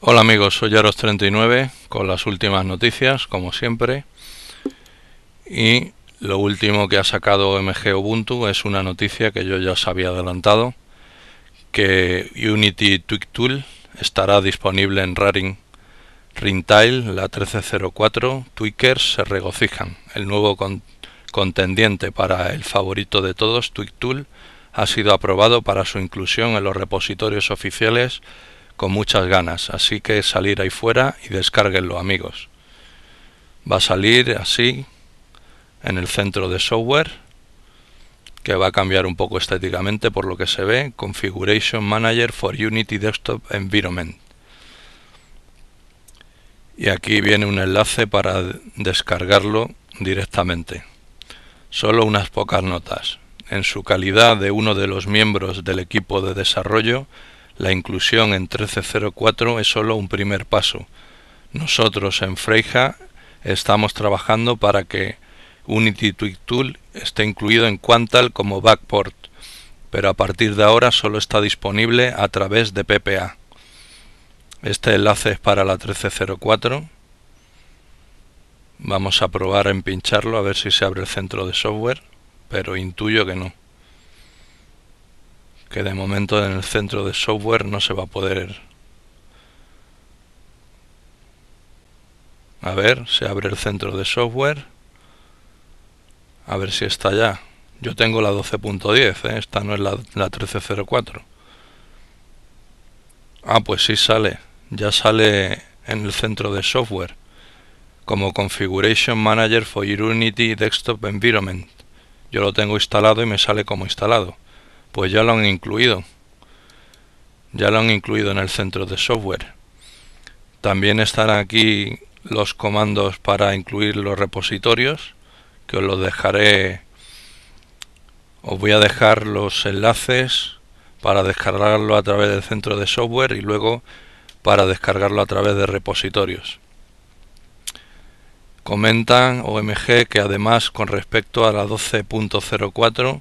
Hola amigos, soy Aros39 con las últimas noticias, como siempre. Y lo último que ha sacado MG Ubuntu es una noticia que yo ya os había adelantado, que Unity Tweak Tool estará disponible en Raring Rintile, la 1304. Tweakers se regocijan. El nuevo contendiente para el favorito de todos, Tweak Tool, ha sido aprobado para su inclusión en los repositorios oficiales con muchas ganas, así que salir ahí fuera y descárguenlo amigos. Va a salir así en el centro de software, que va a cambiar un poco estéticamente por lo que se ve, Configuration Manager for Unity Desktop Environment. Y aquí viene un enlace para descargarlo directamente. Solo unas pocas notas. En su calidad de uno de los miembros del equipo de desarrollo, la inclusión en 1304 es solo un primer paso. Nosotros en Freija estamos trabajando para que Unity Tweak Tool esté incluido en Quantal como backport, pero a partir de ahora solo está disponible a través de PPA. Este enlace es para la 1304. Vamos a probar en pincharlo a ver si se abre el centro de software, pero intuyo que no que de momento en el centro de software no se va a poder a ver se abre el centro de software a ver si está ya yo tengo la 12.10 ¿eh? esta no es la, la 1304 ah pues sí sale ya sale en el centro de software como Configuration Manager for Unity Desktop Environment yo lo tengo instalado y me sale como instalado pues ya lo han incluido. Ya lo han incluido en el centro de software. También estarán aquí los comandos para incluir los repositorios, que os los dejaré. Os voy a dejar los enlaces para descargarlo a través del centro de software y luego para descargarlo a través de repositorios. Comentan OMG que además con respecto a la 12.04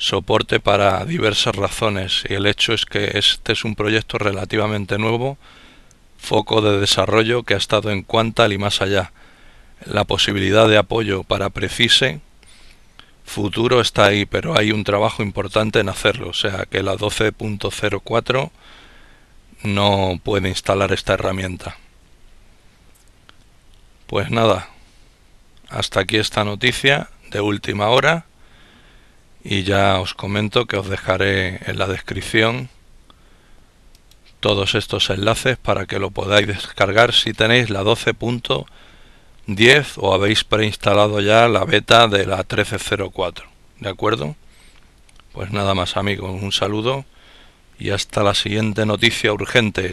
soporte para diversas razones y el hecho es que este es un proyecto relativamente nuevo, foco de desarrollo que ha estado en Quantal y más allá. La posibilidad de apoyo para Precise futuro está ahí, pero hay un trabajo importante en hacerlo, o sea que la 12.04 no puede instalar esta herramienta. Pues nada, hasta aquí esta noticia de última hora y ya os comento que os dejaré en la descripción todos estos enlaces para que lo podáis descargar si tenéis la 12.10 o habéis preinstalado ya la beta de la 13.04 de acuerdo pues nada más amigos un saludo y hasta la siguiente noticia urgente